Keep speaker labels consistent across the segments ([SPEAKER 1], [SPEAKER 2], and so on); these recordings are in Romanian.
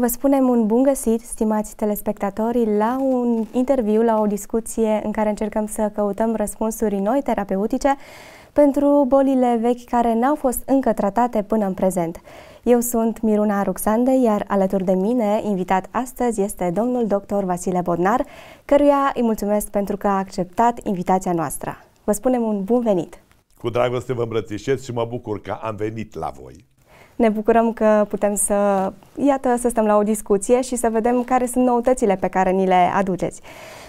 [SPEAKER 1] Vă spunem un bun găsit, stimați telespectatori, la un interviu, la o discuție în care încercăm să căutăm răspunsuri noi terapeutice pentru bolile vechi care n-au fost încă tratate până în prezent. Eu sunt Miruna Ruxande, iar alături de mine, invitat astăzi, este domnul dr. Vasile Bodnar, căruia îi mulțumesc pentru că a acceptat invitația noastră. Vă spunem un bun venit!
[SPEAKER 2] Cu dragoste vă îmbrățișez și mă bucur că am venit la voi!
[SPEAKER 1] Ne bucurăm că putem să, iată, să stăm la o discuție și să vedem care sunt noutățile pe care ni le aduceți.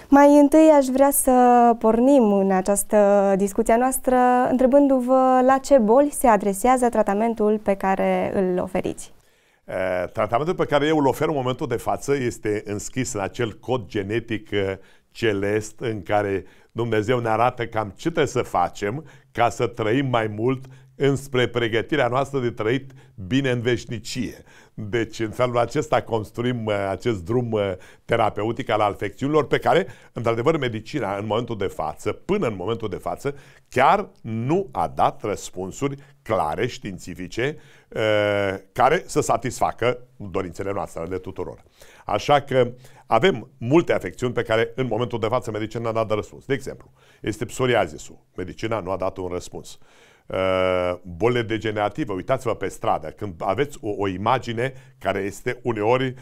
[SPEAKER 1] Mai întâi aș vrea să pornim în această discuție noastră întrebându-vă la ce boli se adresează tratamentul pe care îl oferiți.
[SPEAKER 2] tratamentul pe care eu îl ofer în momentul de față este înscris în acel cod genetic celest în care Dumnezeu ne arată cam ce trebuie să facem ca să trăim mai mult, înspre pregătirea noastră de trăit bine în veșnicie. Deci în felul acesta construim uh, acest drum uh, terapeutic al afecțiunilor pe care, într-adevăr, medicina în momentul de față, până în momentul de față, chiar nu a dat răspunsuri clare, științifice, uh, care să satisfacă dorințele noastre ale tuturor. Așa că avem multe afecțiuni pe care în momentul de față medicina nu a dat răspuns. De exemplu, este psoriazisul. Medicina nu a dat un răspuns. Uh, Uh, bolile degenerative. Uitați-vă pe stradă, când aveți o, o imagine care este uneori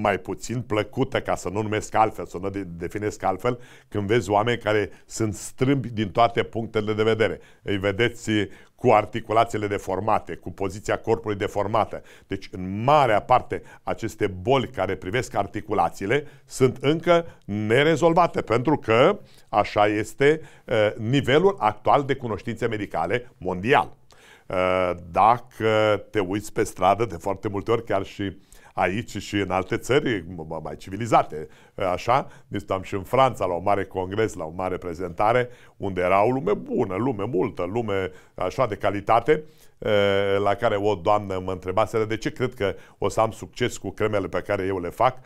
[SPEAKER 2] mai puțin plăcută, ca să nu numesc altfel, să nu definesc altfel, când vezi oameni care sunt strâmbi din toate punctele de vedere. Îi vedeți cu articulațiile deformate, cu poziția corpului deformată. Deci, în marea parte, aceste boli care privesc articulațiile sunt încă nerezolvate, pentru că așa este eh, nivelul actual de cunoștințe medicale mondial. Eh, dacă te uiți pe stradă, de foarte multe ori chiar și aici și în alte țări mai civilizate, așa. Deci am și în Franța la un mare congres, la o mare prezentare, unde era o lume bună, lume multă, lume așa de calitate, la care o doamnă mă întrebaseră de ce cred că o să am succes cu cremele pe care eu le fac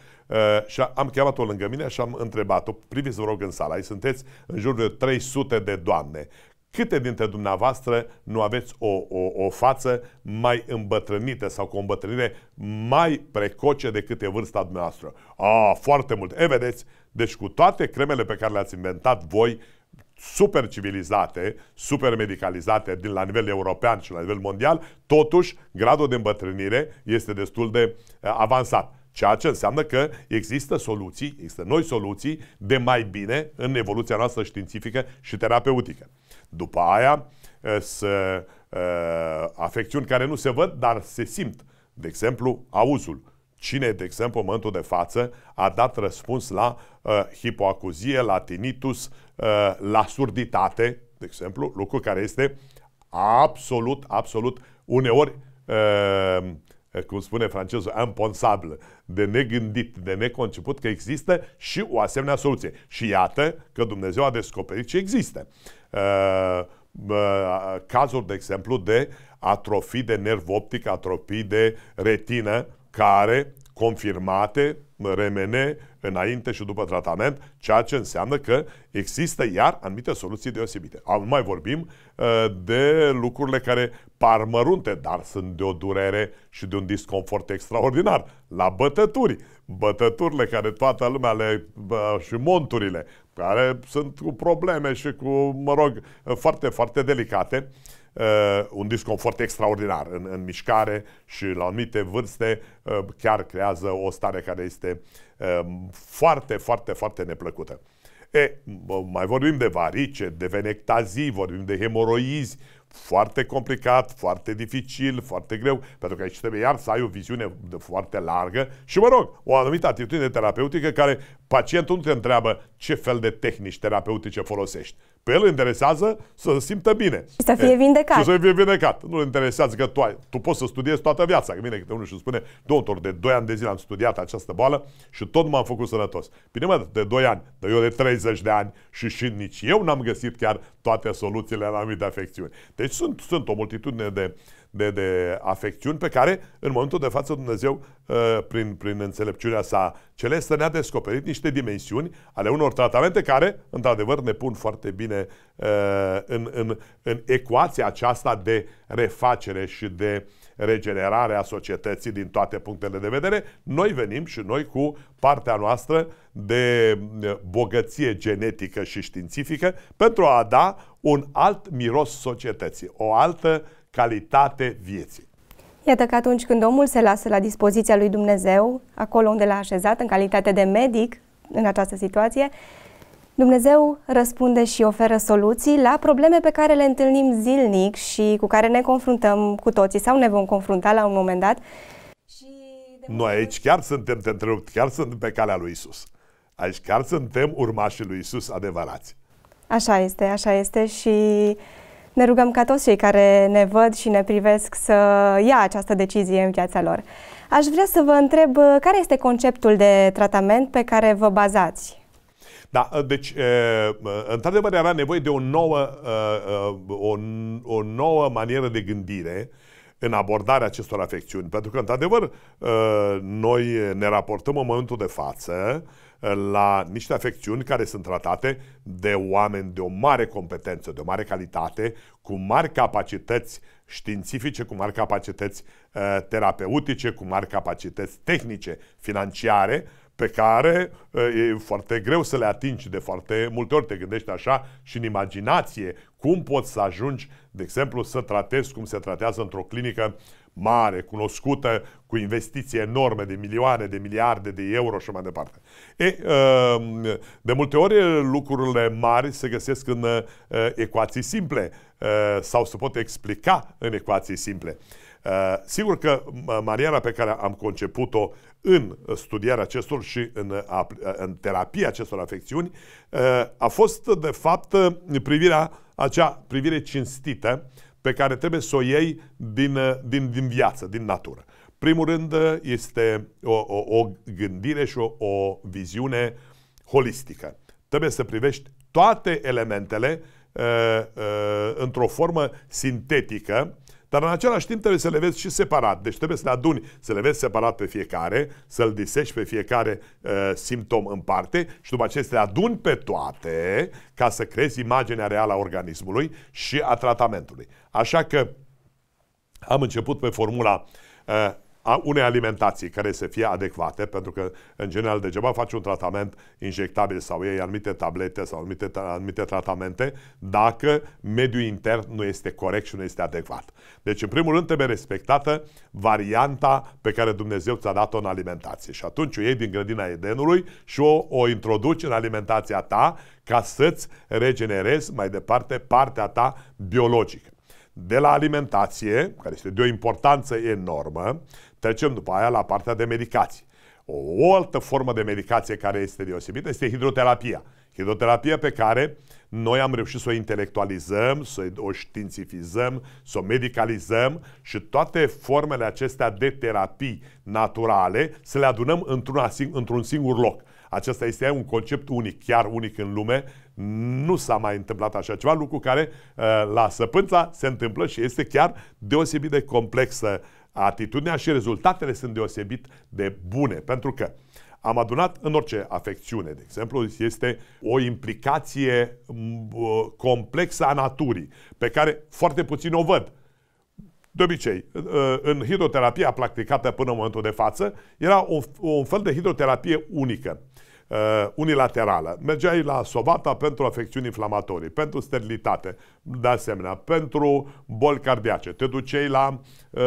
[SPEAKER 2] și am chemat-o lângă mine și am întrebat-o, priviți vă rog în sala, aici sunteți în jur de 300 de doamne, Câte dintre dumneavoastră nu aveți o, o, o față mai îmbătrânită sau cu o îmbătrânire mai precoce decât e vârsta dumneavoastră? A, foarte mult. E, vedeți, deci cu toate cremele pe care le-ați inventat voi, super civilizate, super medicalizate din la nivel european și la nivel mondial, totuși gradul de îmbătrânire este destul de eh, avansat. Ceea ce înseamnă că există soluții, există noi soluții de mai bine în evoluția noastră științifică și terapeutică. După aia, să, afecțiuni care nu se văd, dar se simt. De exemplu, auzul. Cine, de exemplu, în momentul de față a dat răspuns la uh, hipoacuzie, la tinnitus, uh, la surditate, de exemplu, lucru care este absolut, absolut, uneori, uh, cum spune francezul, imponsabil, de negândit, de neconceput că există și o asemenea soluție. Și iată că Dumnezeu a descoperit ce există. Uh, Uh, cazuri, de exemplu, de atrofii de nerv optic, atrofii de retină, care confirmate remene înainte și după tratament, ceea ce înseamnă că există iar anumite soluții deosebite. Nu mai vorbim uh, de lucrurile care par mărunte, dar sunt de o durere și de un disconfort extraordinar. La bătături, bătăturile care toată lumea le, și monturile, care sunt cu probleme și cu, mă rog, foarte, foarte delicate, uh, un disconfort extraordinar în, în mișcare și la anumite vârste uh, chiar creează o stare care este uh, foarte, foarte, foarte neplăcută. E, mai vorbim de varice, de venectazii, vorbim de hemoroizi, foarte complicat, foarte dificil, foarte greu, pentru că aici trebuie iar să ai o viziune foarte largă și, mă rog, o anumită atitudine terapeutică care Pacientul nu te întreabă ce fel de tehnici terapeutice folosești. Pe el interesează să se simtă bine. Și să fie
[SPEAKER 1] vindecat. Și să
[SPEAKER 2] fie vindecat. Nu-l interesează că tu, ai, tu poți să studiezi toată viața. Că vine câte unul și spune, doctor, de 2 ani de zile am studiat această boală și tot nu m-am făcut sănătos. Bine mă, de 2 ani, dar eu de 30 de ani și, și nici eu n-am găsit chiar toate soluțiile la anumite afecțiuni. Deci sunt, sunt o multitudine de de, de afecțiuni pe care, în momentul de față, Dumnezeu, uh, prin, prin înțelepciunea sa celestă, ne-a descoperit niște dimensiuni ale unor tratamente care, într-adevăr, ne pun foarte bine uh, în, în, în ecuația aceasta de refacere și de regenerare a societății din toate punctele de vedere. Noi venim și noi cu partea noastră de uh, bogăție genetică și științifică pentru a da un alt miros societății, o altă uh, calitate vieții.
[SPEAKER 1] Iată că atunci când omul se lasă la dispoziția lui Dumnezeu, acolo unde l-a așezat în calitate de medic în această situație, Dumnezeu răspunde și oferă soluții la probleme pe care le întâlnim zilnic și cu care ne confruntăm cu toții sau ne vom confrunta la un moment dat.
[SPEAKER 2] Și Noi aici chiar suntem, te întrerupt, chiar sunt pe calea lui Isus. Aici chiar suntem urmașii lui Isus adevărați.
[SPEAKER 1] Așa este, așa este și ne rugăm ca toți cei care ne văd și ne privesc să ia această decizie în viața lor. Aș vrea să vă întreb uh, care este conceptul de tratament pe care vă bazați?
[SPEAKER 2] Da, uh, deci, uh, într-adevăr, era nevoie de o nouă, o, o nouă manieră de gândire în abordarea acestor afecțiuni. Pentru că, într-adevăr, noi ne raportăm în momentul de față la niște afecțiuni care sunt tratate de oameni de o mare competență, de o mare calitate, cu mari capacități științifice, cu mari capacități uh, terapeutice, cu mari capacități tehnice, financiare, pe care uh, e foarte greu să le atingi de foarte multe ori. Te gândești așa și în imaginație cum poți să ajungi, de exemplu, să tratezi cum se tratează într-o clinică uh, mare, cunoscută, cu investiții enorme de milioane, de miliarde de euro și mai departe. E, ehm, de multe ori lucrurile mari se găsesc în eh, ecuații simple eh, sau se pot explica în ecuații simple. Eh, sigur că maniera pe care am conceput-o în studierea acestor și în, în terapia acestor afecțiuni a fost, de fapt, privirea, acea privire cinstită pe care trebuie să o iei din, uh, din, din viață, din natură. Primul rând uh, este o, o, o gândire și o, o viziune holistică. Trebuie să privești toate elementele uh, uh, într-o formă sintetică dar în același timp trebuie să le vezi și separat. Deci trebuie să le aduni, să le vezi separat pe fiecare, să-l disești pe fiecare uh, simptom în parte și după aceea să le aduni pe toate ca să crezi imaginea reală a organismului și a tratamentului. Așa că am început pe formula uh, a unei alimentații care să fie adecvate, pentru că, în general, degeaba faci un tratament injectabil sau iei anumite tablete sau anumite, anumite tratamente dacă mediul intern nu este corect și nu este adecvat. Deci, în primul rând, trebuie respectată varianta pe care Dumnezeu ți-a dat-o în alimentație. Și atunci o iei din grădina Edenului și o, o introduci în alimentația ta ca să-ți regenerezi mai departe partea ta biologică de la alimentație, care este de o importanță enormă, Trecem după aia la partea de medicație. O, o altă formă de medicație care este deosebită este hidroterapia. Hidroterapia pe care noi am reușit să o intelectualizăm, să o științifizăm, să o medicalizăm și toate formele acestea de terapii naturale să le adunăm într-un, într-un singur loc. Acesta este un concept unic, chiar unic în lume. Nu s-a mai întâmplat așa ceva, lucru care uh, la săpânța se întâmplă și este chiar deosebit de complexă Atitudinea și rezultatele sunt deosebit de bune, pentru că am adunat în orice afecțiune, de exemplu, este o implicație complexă a naturii, pe care foarte puțin o văd. De obicei, în ă, hidroterapia practicată până în momentul de față, era un, fel de hidroterapie unică uh, unilaterală. Mergeai la Sovata pentru afecțiuni inflamatorii, pentru sterilitate, de asemenea, pentru boli cardiace. Te duceai la uh,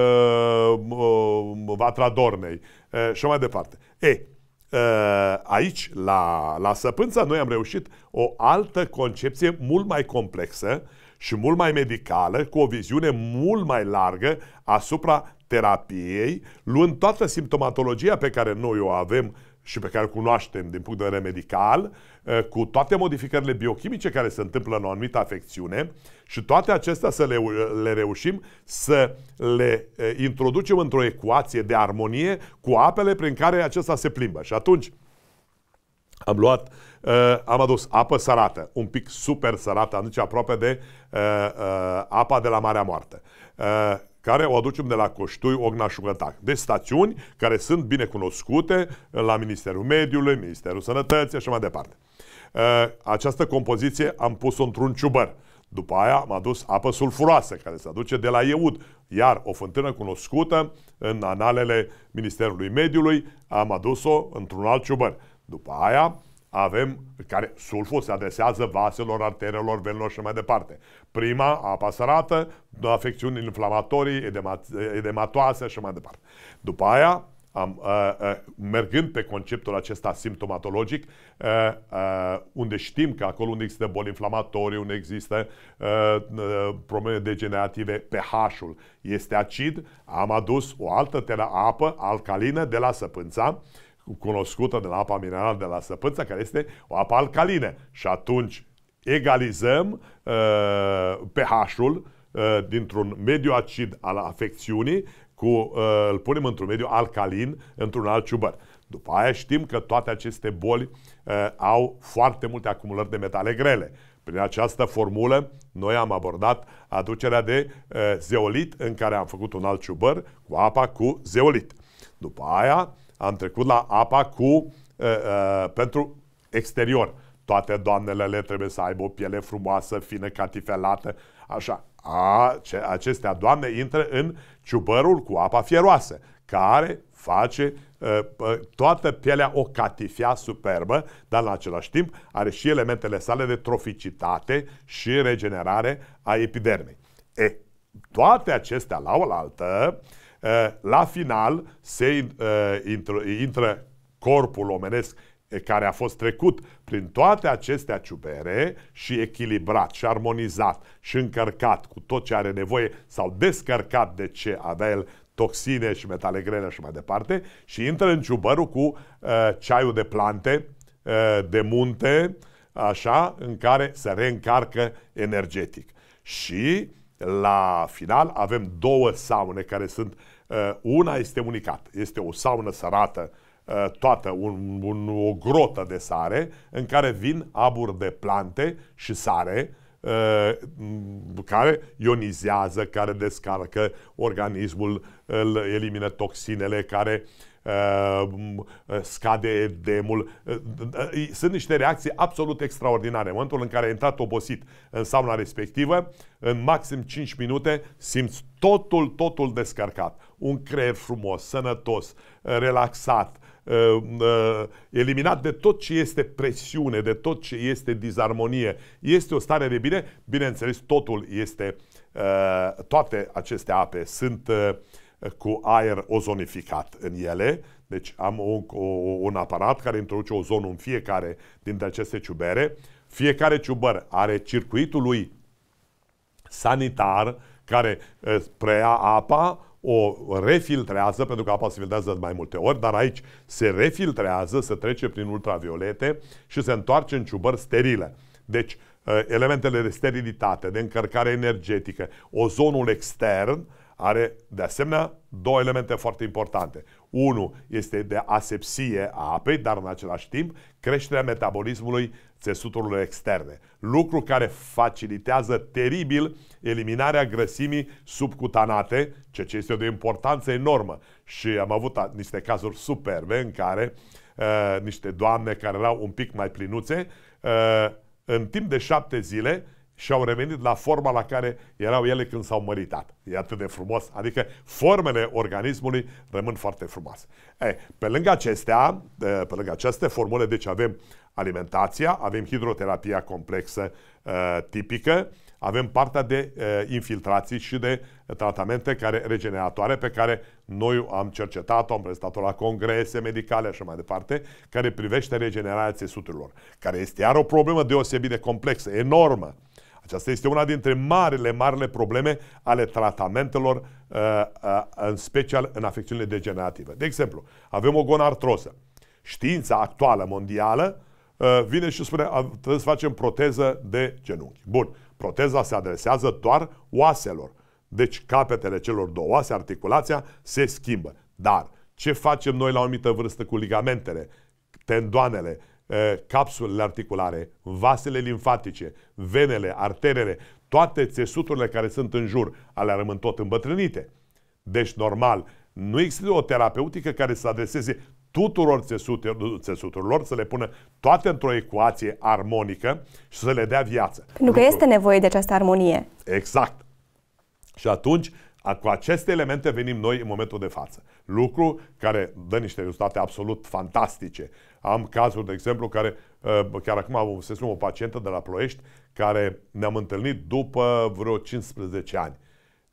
[SPEAKER 2] uh, Vatradornei uh, și mai departe. E, uh, aici, la, la Săpânța, noi am reușit o altă concepție mult mai complexă și mult mai medicală, cu o viziune mult mai largă asupra terapiei, luând toată simptomatologia pe care noi o avem și pe care îl cunoaștem din punct de vedere medical, eh, cu toate modificările biochimice care se întâmplă în o anumită afecțiune și toate acestea să le, le reușim să le eh, introducem într-o ecuație de armonie cu apele prin care acesta se plimbă. Și atunci am luat eh, am adus apă sărată, un pic super sărată, aduce aproape de apa de la Marea Moartă care o aducem de la Coștui, Ogna și Gătac. Deci stațiuni care sunt bine cunoscute la Ministerul Mediului, Ministerul Sănătății așa mai departe. Uh, această compoziție am pus-o într-un ciubăr. După aia am adus apă sulfuroasă, care se aduce de la Ieud. Iar o fântână cunoscută în analele Ministerului Mediului, am adus-o într-un alt ciubăr. După aia avem, care sulful se adresează vaselor, arterelor, venelor și mai departe. Prima, apa sărată, afecțiuni inflamatorii, edemat, edematoase și mai departe. După aia, am, uh, uh, mergând pe conceptul acesta simptomatologic, uh, uh, unde știm că acolo unde există boli inflamatorii, unde există uh, uh, probleme degenerative, pH-ul este acid, am adus o altă apă alcalină de la săpânța, uh, cunoscută de la apa minerală de la Săpânța, care este o apă alcalină. Și atunci egalizăm uh, pH-ul uh, dintr-un mediu acid al afecțiunii cu, uh, îl punem într-un mediu alcalin, într-un alt ciubăr. După aia știm că toate aceste boli uh, au foarte multe acumulări de metale grele. Prin această formulă, noi am abordat aducerea de uh, zeolit, în care am făcut un alt ciubăr cu apa cu zeolit. După aia, am trecut la apa cu, uh, uh, pentru exterior. Toate le trebuie să aibă o piele frumoasă, fină, catifelată, așa. A, ce, acestea doamne intră în ciubărul cu apa fieroasă, care face uh, toată pielea o catifea superbă, dar în același timp are și elementele sale de troficitate și regenerare a epidermei. E, toate acestea la oaltă uh, Eh, la final se eh, intră, corpul omenesc eh, care a fost trecut prin toate acestea ciubere și echilibrat și armonizat și încărcat cu tot ce are nevoie sau descărcat de ce avea el toxine și metale grele și mai departe și intră în ciubărul cu ceaiul de plante, de munte, așa, în care se reîncarcă energetic. Și la final avem două saune care sunt uh, Eh, una este unicat, este o saună sărată, eh, toată, un, un, o grotă de sare în care vin aburi de plante și sare eh, care ionizează, care descarcă organismul, îl elimină toxinele, care uh, Uh, scade demul, uh, uh, Sunt niște reacții absolut extraordinare. În momentul în care ai intrat obosit în sauna respectivă, în maxim 5 minute simți totul, totul descărcat. Un creier frumos, sănătos, relaxat, eliminat de tot ce este presiune, de tot ce este dizarmonie. Este o stare de bine, bineînțeles, totul este, toate aceste ape sunt cu aer ozonificat în ele. Deci am un, o, un aparat care introduce ozonul în fiecare dintre aceste ciubere. Fiecare ciubăr are circuitul lui sanitar care preia apa, o refiltrează, pentru că apa se filtrează de mai multe ori, dar aici se refiltrează, se trece prin ultraviolete și se întoarce în ciubări sterile. Deci, elementele de sterilitate, de încărcare energetică, ozonul extern, uh, are de asemenea două elemente foarte importante. Unul este de asepsie a apei, dar în același timp creșterea metabolismului țesuturilor externe. Lucru care facilitează teribil eliminarea grăsimii subcutanate, ceea ce este de importanță enormă. Și am avut niște cazuri superbe în care uh, niște doamne care erau un pic mai plinuțe, uh, în timp de șapte zile și au revenit la forma la care erau ele când s-au măritat. E atât de frumos, adică formele organismului rămân foarte frumoase. E, pe lângă acestea, pe lângă aceste formule, deci avem alimentația, avem hidroterapia complexă tipică, avem partea de infiltrații și de tratamente care regeneratoare pe care noi am cercetat-o, am prezentat-o la congrese medicale și mai departe, care privește regenerarea țesuturilor, care este iar o problemă deosebit de complexă, enormă. Aceasta este una dintre marile, marile probleme ale tratamentelor, uh, uh, în special în afecțiunile degenerative. De exemplu, avem o gonartroză. Știința actuală mondială uh, vine și spune trebuie să facem proteză de genunchi. Bun, proteza se adresează doar oaselor. Deci capetele celor două oase, articulația, se schimbă. Dar ce facem noi la o anumită vârstă cu ligamentele, tendoanele, Eh, capsulele articulare, vasele limfatice, venele, arterele, toate țesuturile care sunt în jur, alea rămân tot îmbătrânite. Deci, normal, nu există o terapeutică care să adreseze tuturor țesuturilor, să le pună toate într-o ecuație armonică și să le dea viață. Pentru
[SPEAKER 1] că Lucru. este nevoie de această armonie.
[SPEAKER 2] Exact. Și atunci, cu aceste elemente venim noi în momentul de față. Lucru care dă niște rezultate absolut fantastice. Am cazuri, de exemplu, care uh, chiar acum am avusesem o pacientă de la Ploiești care ne-am întâlnit după vreo 15 ani.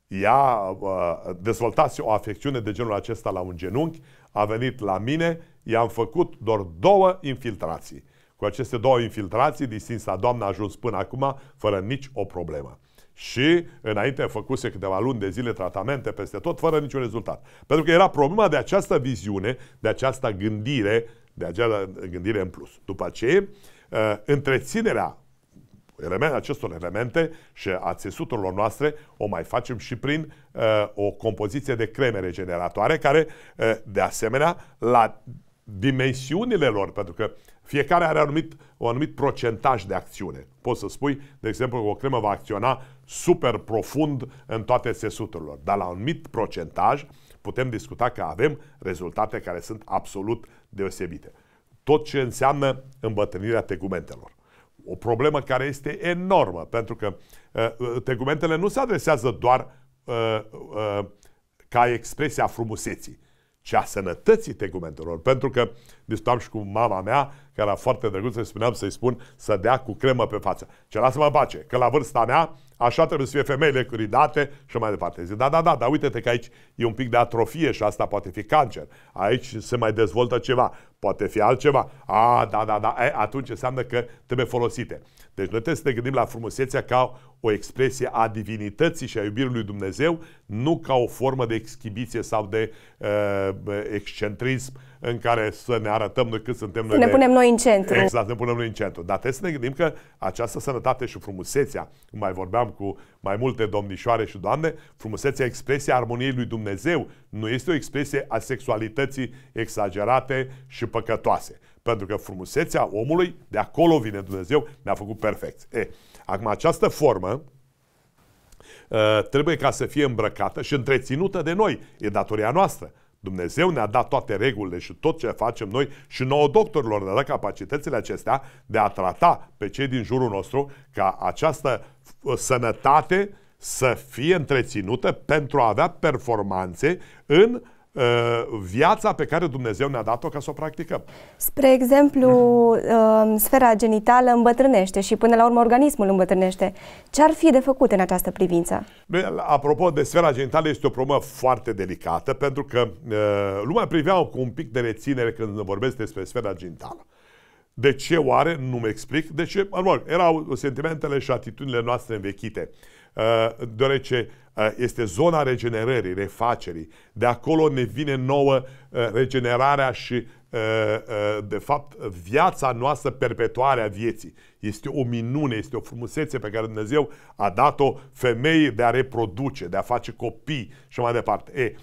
[SPEAKER 2] Ea uh, dezvoltase o afecțiune de genul acesta la un genunchi, a venit la mine, i-am făcut doar două infiltrații. Cu aceste două infiltrații, distinsa doamnă a ajuns până acum fără nici o problemă și înainte făcuse câteva luni de zile tratamente peste tot, fără niciun rezultat. Pentru că era problema de această viziune, de această gândire, de această gândire în plus. După ce uh, întreținerea element, acestor elemente și a țesuturilor noastre o mai facem și prin uh, o compoziție de creme regeneratoare care, uh, de asemenea, la dimensiunile lor, pentru că fiecare are anumit, un anumit procentaj de acțiune. Poți să spui, de exemplu, că o cremă va acționa super profund în toate sesuturilor. dar la un anumit procentaj putem discuta că avem rezultate care sunt absolut deosebite. Tot ce înseamnă îmbătrânirea tegumentelor. O problemă care este enormă, pentru că uh, uh tegumentele nu se adresează doar uh, uh, ca expresia frumuseții, ci a sănătății tegumentelor. Pentru că discutam și cu mama mea, care era foarte drăguță, și spuneam să-i spun să dea cu cremă pe față. Ce lasă-mă pace, că la vârsta mea așa trebuie să fie femeile curidate și mai departe. Zic, da, da, da, dar uite-te că aici e un pic de atrofie și asta poate fi cancer. Aici se mai dezvoltă ceva, poate fi altceva. A, da, da, da, e, atunci înseamnă că trebuie folosite. Deci noi trebuie să ne gândim la frumusețea ca o expresie a divinității și a iubirii lui Dumnezeu, nu ca o formă de exhibiție sau de uh, uh excentrism uh, în care să ne arătăm noi cât suntem noi. Să ne de... punem noi în centru. Exact, ne punem noi în centru. Dar trebuie să ne gândim că această sănătate și frumusețea, mai vorbeam cu mai multe domnișoare și doamne, frumusețea expresia armoniei lui Dumnezeu nu este o expresie a sexualității exagerate și păcătoase. Pentru că frumusețea omului, de acolo vine Dumnezeu, ne-a făcut perfect. E, acum această formă, ă, trebuie ca să fie îmbrăcată și întreținută de noi. E datoria noastră. Dumnezeu ne-a dat toate regulile și tot ce facem noi și nouă doctorilor ne dat capacitățile acestea de a trata pe cei din jurul nostru ca această uh, sănătate să fie întreținută pentru a avea performanțe în Uh, viața pe care Dumnezeu ne-a dat-o ca să o practicăm. Spre
[SPEAKER 1] exemplu, um, sfera genitală îmbătrânește și până la urmă organismul îmbătrânește. Ce ar fi de făcut în această privință?
[SPEAKER 2] Apropo de sfera genitală, este o problemă foarte delicată pentru că uh, lumea privea cu un pic de reținere când vorbesc despre sfera genitală. De ce oare? Nu-mi explic. De ce? Mă rog, erau sentimentele și atitudinile noastre învechite. Uh, Uh, deoarece uh, este zona regenerării, refacerii. De acolo ne vine nouă uh, regenerarea și, de fapt, viața noastră perpetuarea a vieții. Este o minune, este o frumusețe pe care Dumnezeu a dat-o femeii de a reproduce, de a face copii și mai departe. E,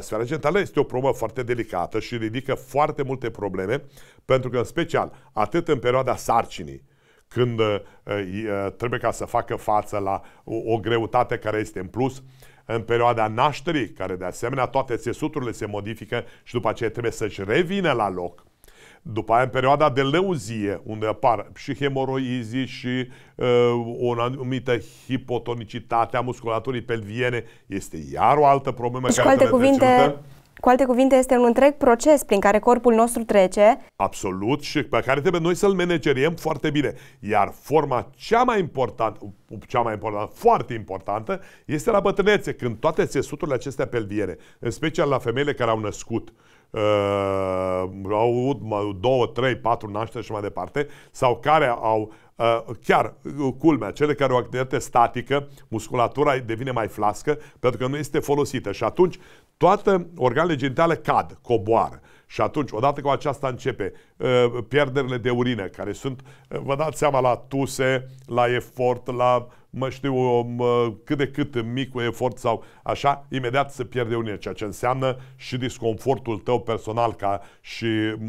[SPEAKER 2] sfera genitală este o problemă foarte delicată și ridică foarte multe probleme, pentru că, în special, atât în perioada sarcinii, când uh, uh, trebuie ca să facă față la o, o greutate care este în plus, în perioada nașterii, care de asemenea toate țesuturile se modifică și după aceea trebuie să-și revină la loc. După aia în perioada de leuzie, unde apar și hemoroizii și uh, o anumită hipotonicitate a musculaturii pelviene, este iar o altă problemă. Și deci, care cu alte cuvinte,
[SPEAKER 1] cu alte cuvinte, este un întreg proces prin care corpul nostru trece.
[SPEAKER 2] Absolut și pe care trebuie noi să-l manageriem foarte bine. Iar forma cea mai importantă, cea mai importantă, foarte importantă, este la bătrânețe, când toate țesuturile acestea pelviere, în special la femeile care au născut, uh, au avut două, trei, patru nașteri și mai departe, sau care au uh, chiar uh, culmea, cele care au activitate statică, musculatura devine mai flască pentru că nu este folosită și atunci toată organele genitale cad, coboară. Și atunci, odată cu aceasta începe uh, pierderile de urină, care sunt, uh, vă dați seama, la tuse, la efort, la mă știu, mă, cât de cât micul efort sau așa, imediat se pierde unii, ceea ce înseamnă și disconfortul tău personal ca și,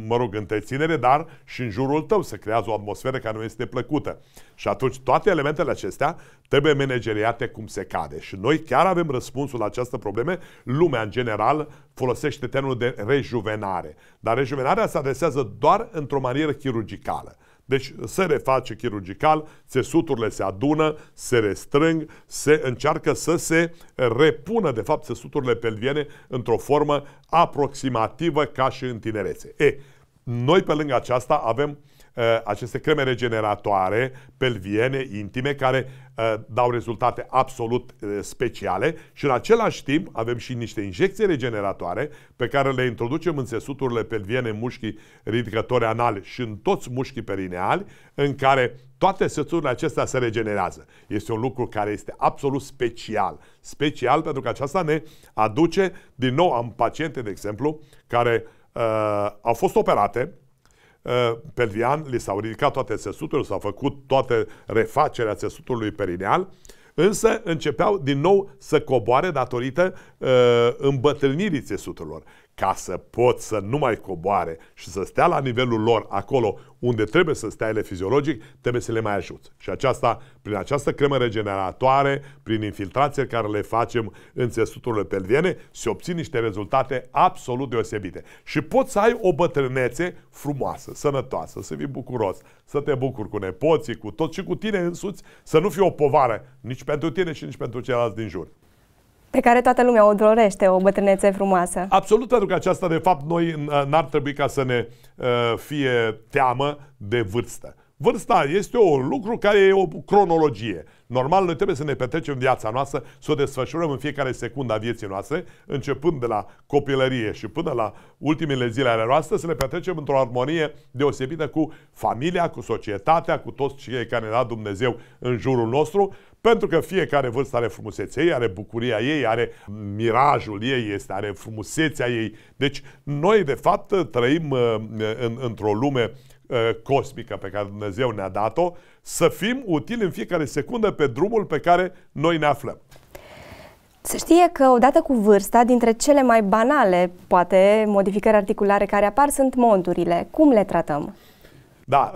[SPEAKER 2] mă rog, întreținere, dar și în jurul tău se creează o atmosferă care nu este plăcută. Și atunci toate elementele acestea trebuie manageriate cum se cade. Și noi chiar avem răspunsul la această probleme. Lumea, în general, folosește termenul de rejuvenare. Dar rejuvenarea se adresează doar într-o manieră chirurgicală. Deci se reface chirurgical, țesuturile se adună, se restrâng, se încearcă să se repună, de fapt, țesuturile pelviene într-o formă aproximativă ca și în tinerețe. E, noi pe lângă aceasta avem Uh, aceste creme regeneratoare pelviene, intime, care uh, dau rezultate absolut uh, speciale și în același timp avem și niște injecții regeneratoare pe care le introducem în țesuturile pelviene, mușchii ridicători anali și în toți mușchii perineali, în care toate țesuturile acestea se regenerează. Este un lucru care este absolut special. Special pentru că aceasta ne aduce, din nou am paciente, de exemplu, care uh, au fost operate, Eh, pelvian, li s-au ridicat toate țesuturile, s-au făcut toate refacerea țesutului perineal, însă începeau din nou să coboare datorită uh, îmbătrânirii țesuturilor ca să pot să nu mai coboare și să stea la nivelul lor acolo unde trebuie să stea ele fiziologic, trebuie să le mai ajut. Și aceasta, prin această cremă regeneratoare, prin infiltrație care le facem în țesuturile pelviene, se obțin niște rezultate absolut deosebite. Și poți să ai o bătrânețe frumoasă, sănătoasă, să fii bucuros, să te bucuri cu nepoții, cu tot și cu tine însuți, să nu fie o povară nici pentru tine și nici pentru ceilalți din jur.
[SPEAKER 1] Pe care toată lumea o dorește, o bătrânețe frumoasă.
[SPEAKER 2] Absolut, pentru că aceasta, de fapt, noi n-ar trebui ca să ne uh, fie teamă de vârstă. Vârsta este un lucru care e o cronologie. Normal, noi trebuie să ne petrecem viața noastră, să o desfășurăm în fiecare secundă a vieții noastre, începând de la copilărie și până la ultimele zile ale noastre, să ne petrecem într-o armonie deosebită cu familia, cu societatea, cu toți cei care ne-a dat Dumnezeu în jurul nostru pentru că fiecare vârstă are frumusețea ei, are bucuria ei, are mirajul ei, este, are frumusețea ei. Deci noi, de fapt, trăim uh, în, într-o lume uh, cosmică pe care Dumnezeu ne-a dat-o, să fim utili în fiecare secundă pe drumul pe care noi ne aflăm.
[SPEAKER 1] Se știe că odată cu vârsta, dintre cele mai banale, poate, modificări articulare care apar sunt monturile. Cum le tratăm?
[SPEAKER 2] Da,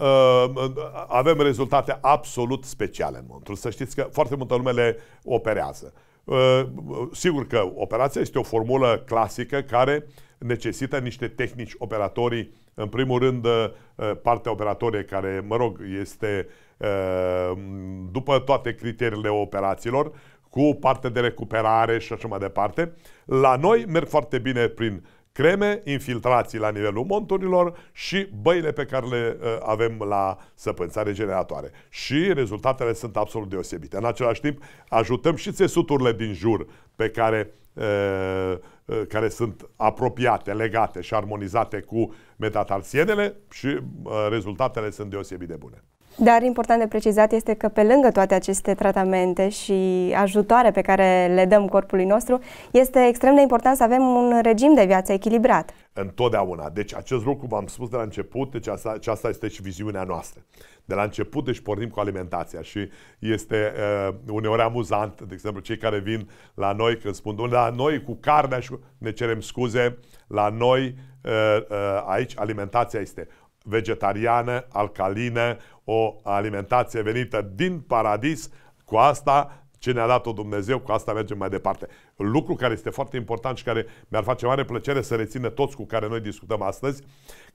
[SPEAKER 2] uh, avem rezultate absolut speciale în Montru. Să știți că foarte multă lume le operează. Uh, sigur că operația este o formulă clasică care necesită niște tehnici operatorii. În primul rând, uh, partea operatorie care, mă rog, este uh, după toate criteriile operațiilor, cu parte de recuperare și așa mai departe. La noi merg foarte bine prin creme, infiltrații la nivelul monturilor și băile pe care le uh, avem la săpânța regeneratoare. Și rezultatele sunt absolut deosebite. În același timp, ajutăm și țesuturile din jur pe care, uh, uh, care sunt apropiate, legate și armonizate cu metatarsienele și uh, rezultatele sunt deosebit de bune.
[SPEAKER 1] Dar important de precizat este că pe lângă toate aceste tratamente și ajutoare pe care le dăm corpului nostru, este extrem de important să avem un regim de viață echilibrat.
[SPEAKER 2] Întotdeauna. Deci acest lucru v-am spus de la început, deci asta, și asta este și viziunea noastră. De la început, deci pornim cu alimentația și este uh, uneori amuzant, de exemplu, cei care vin la noi, când spun, la noi cu carnea și cu... ne cerem scuze, la noi uh, uh, aici alimentația este vegetariană, alcalină, o alimentație venită din paradis, cu asta ce ne-a dat-o Dumnezeu, cu asta mergem mai departe. Lucru care este foarte important și care mi-ar face mare plăcere să rețină toți cu care noi discutăm astăzi,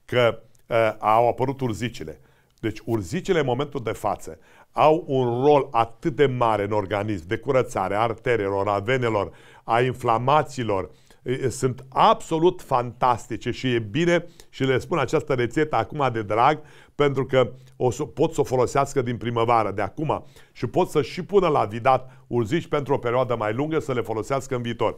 [SPEAKER 2] că uh, au apărut urzicile. Deci urzicile în momentul de față au un rol atât de mare în organism, de curățare a arterelor, a venelor, a inflamațiilor, sunt absolut fantastice și e bine și le spun această rețetă acum de drag pentru că o, pot să o folosească din primăvară, de acum, și pot să și pună la vidat urzici pentru o perioadă mai lungă să le folosească în viitor.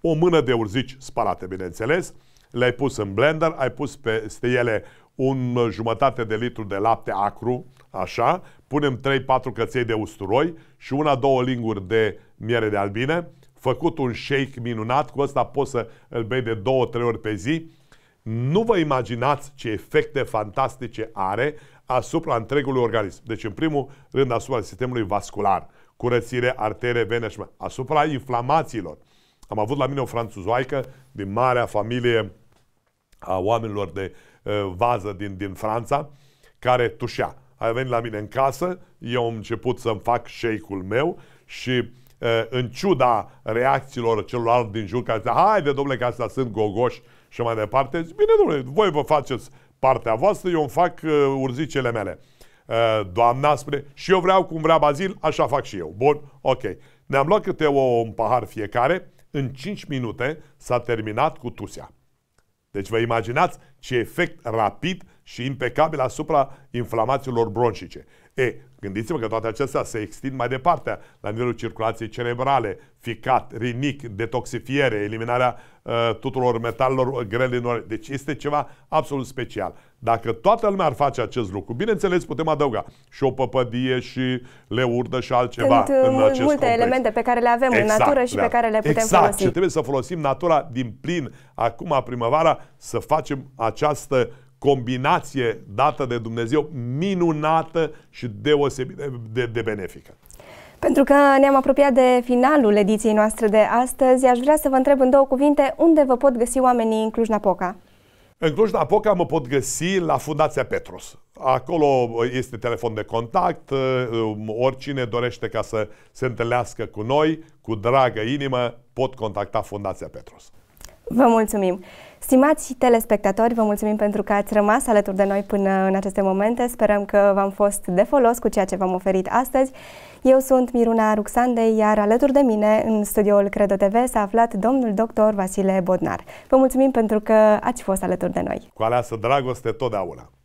[SPEAKER 2] O mână de urzici spalate, bineînțeles, le-ai pus în blender, ai pus peste ele un jumătate de litru de lapte acru, așa, punem 3-4 căței de usturoi și una-două linguri de miere de albine, făcut un shake minunat, cu ăsta poți să îl bei de 2-3 ori pe zi, nu vă imaginați ce efecte fantastice are asupra întregului organism. Deci, în primul rând, asupra sistemului vascular, curățire, artere, vene și asupra inflamațiilor. Am avut la mine o franțuzoaică din marea familie a oamenilor de uh, vază din, din Franța, care tușea. A venit la mine în casă, eu am început să-mi fac shake-ul meu și ă, în ciuda reacțiilor celorlalți din jur care zice, haide domnule că astea sunt gogoși, și mai departe. Zic, bine, domnule, voi vă faceți partea voastră, eu îmi fac uh, urzicele mele. Uh, doamna spune, și eu vreau cum vrea Bazil, așa fac și eu. Bun, ok. Ne-am luat câte o, un pahar fiecare, în 5 minute s-a terminat cu tusea. Deci vă imaginați ce efect rapid și impecabil asupra inflamațiilor bronșice. E, gândiți-vă că toate acestea se extind mai departe la nivelul circulației cerebrale, ficat, rinic, detoxifiere, eliminarea uh, tuturor metalelor uh, grele. În deci este ceva absolut special. Dacă toată lumea ar face acest lucru, bineînțeles putem adăuga și o păpădie și leurdă și altceva Sunt în uh, acest multe complex. elemente
[SPEAKER 1] pe care le avem exact, în natură și pe da. care le putem exact, folosi. Exact,
[SPEAKER 2] trebuie să folosim natura din plin acum primăvara să facem această uh, combinație dată de Dumnezeu minunată și deosebit de, de benefică.
[SPEAKER 1] Pentru că ne-am apropiat de finalul ediției noastre de astăzi, aș vrea să vă întreb în două cuvinte unde vă pot găsi oamenii în Cluj-Napoca.
[SPEAKER 2] În Cluj-Napoca mă pot găsi la Fundația Petros. Acolo este telefon de contact, uh, oricine dorește ca să se întâlnească cu noi, cu dragă inimă, pot contacta Fundația Petros.
[SPEAKER 1] Vă mulțumim! Stimați telespectatori, vă mulțumim pentru că ați rămas alături de noi până în aceste momente. Sperăm că v-am fost de folos cu ceea ce v-am oferit astăzi. Eu sunt Miruna Ruxandei, iar alături de mine, în studioul Credo TV, s-a aflat domnul doctor Vasile Bodnar. Vă mulțumim pentru că ați fost alături de noi.
[SPEAKER 2] Cu aleasă dragoste totdeauna!